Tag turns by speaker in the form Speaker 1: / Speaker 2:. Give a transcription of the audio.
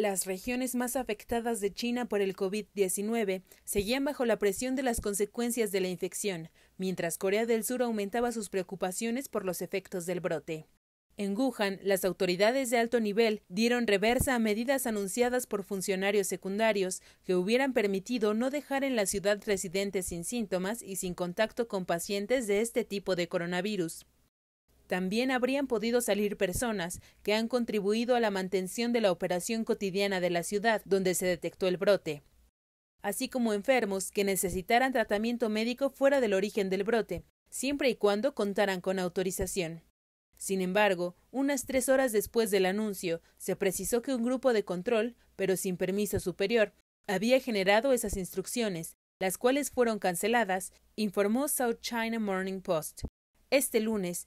Speaker 1: Las regiones más afectadas de China por el COVID-19 seguían bajo la presión de las consecuencias de la infección, mientras Corea del Sur aumentaba sus preocupaciones por los efectos del brote. En Wuhan, las autoridades de alto nivel dieron reversa a medidas anunciadas por funcionarios secundarios que hubieran permitido no dejar en la ciudad residentes sin síntomas y sin contacto con pacientes de este tipo de coronavirus. También habrían podido salir personas que han contribuido a la mantención de la operación cotidiana de la ciudad donde se detectó el brote, así como enfermos que necesitaran tratamiento médico fuera del origen del brote, siempre y cuando contaran con autorización. Sin embargo, unas tres horas después del anuncio, se precisó que un grupo de control, pero sin permiso superior, había generado esas instrucciones, las cuales fueron canceladas, informó South China Morning Post. Este lunes,